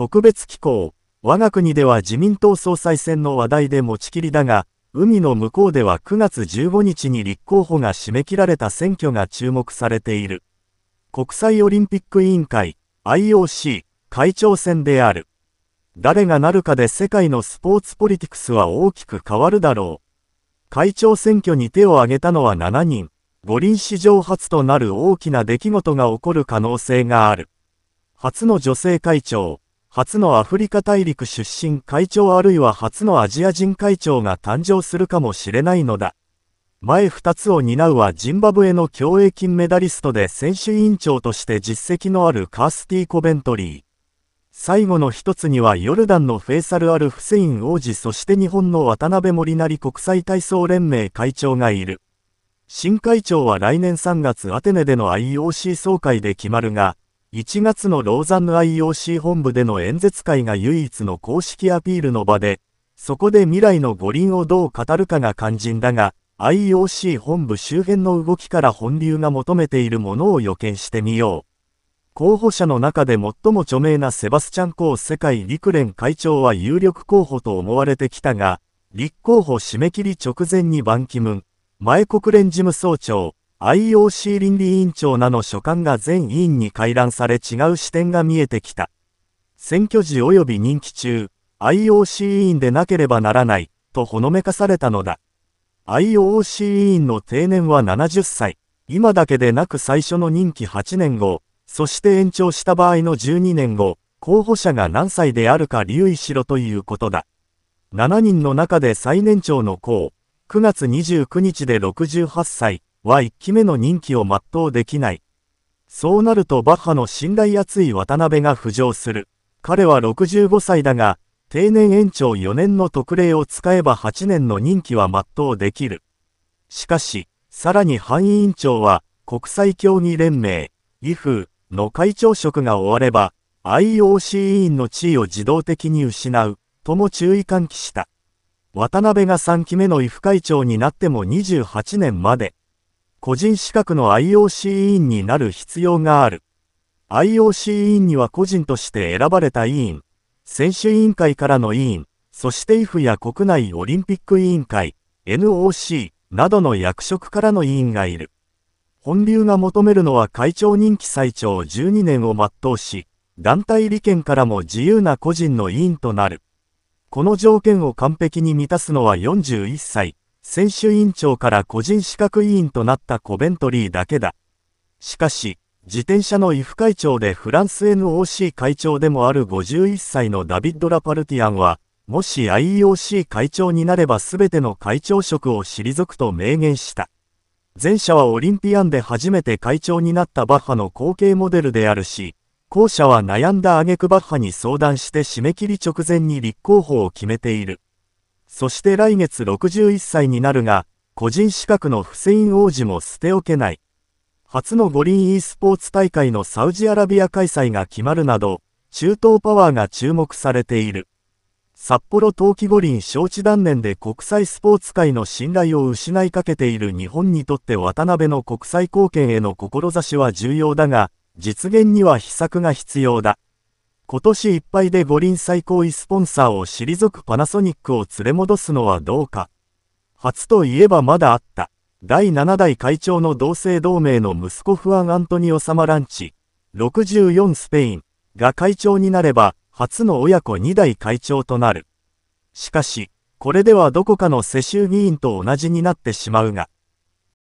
特別機構、我が国では自民党総裁選の話題で持ちきりだが、海の向こうでは9月15日に立候補が締め切られた選挙が注目されている。国際オリンピック委員会、IOC、会長選である。誰がなるかで世界のスポーツポリティクスは大きく変わるだろう。会長選挙に手を挙げたのは7人、五輪史上初となる大きな出来事が起こる可能性がある。初の女性会長、初のアフリカ大陸出身会長あるいは初のアジア人会長が誕生するかもしれないのだ。前2つを担うはジンバブエの競泳金メダリストで選手委員長として実績のあるカースティ・コベントリー。最後の1つにはヨルダンのフェイサル・アル・フセイン王子そして日本の渡辺森成国際体操連盟会長がいる。新会長は来年3月アテネでの IOC 総会で決まるが、1月のローザンヌ IOC 本部での演説会が唯一の公式アピールの場で、そこで未来の五輪をどう語るかが肝心だが、IOC 本部周辺の動きから本流が求めているものを予見してみよう。候補者の中で最も著名なセバスチャン・コー世界陸連会長は有力候補と思われてきたが、立候補締め切り直前にバンキムン、前国連事務総長、IOC 倫理委員長なの書簡が全委員に回覧され違う視点が見えてきた。選挙時及び任期中、IOC 委員でなければならない、とほのめかされたのだ。IOC 委員の定年は70歳、今だけでなく最初の任期8年後、そして延長した場合の12年後、候補者が何歳であるか留意しろということだ。7人の中で最年長の候、9月29日で68歳、は1期目の任期を全うできない。そうなるとバッハの信頼厚い渡辺が浮上する。彼は65歳だが、定年延長4年の特例を使えば8年の任期は全うできる。しかし、さらに範委員長は、国際競技連盟、IF の会長職が終われば、IOC 委員の地位を自動的に失う、とも注意喚起した。渡辺が3期目の IF 会長になっても28年まで、個人資格の IOC 委員になる必要がある。IOC 委員には個人として選ばれた委員、選手委員会からの委員、そして IF や国内オリンピック委員会、NOC などの役職からの委員がいる。本流が求めるのは会長任期最長12年を全うし、団体利権からも自由な個人の委員となる。この条件を完璧に満たすのは41歳、選手委員長から個人資格委員となったコベントリーだけだ。しかし、自転車の if 会長でフランス NOC 会長でもある51歳のダビッド・ラパルティアンは、もし IOC 会長になれば全ての会長職を退くと明言した。前者はオリンピアンで初めて会長になったバッハの後継モデルであるし、後者は悩んだ挙句バッハに相談して締め切り直前に立候補を決めている。そして来月61歳になるが、個人資格のフセイン王子も捨ておけない。初の五輪 e スポーツ大会のサウジアラビア開催が決まるなど、中東パワーが注目されている。札幌冬季五輪招致断念で国際スポーツ界の信頼を失いかけている日本にとって渡辺の国際貢献への志は重要だが、実現には秘策が必要だ。今年いっぱいで五輪最高位スポンサーを退くパナソニックを連れ戻すのはどうか。初といえばまだあった。第7代会長の同姓同盟の息子フアン・アントニオ・サマランチ、64スペインが会長になれば、初の親子2代会長となる。しかし、これではどこかの世襲議員と同じになってしまうが、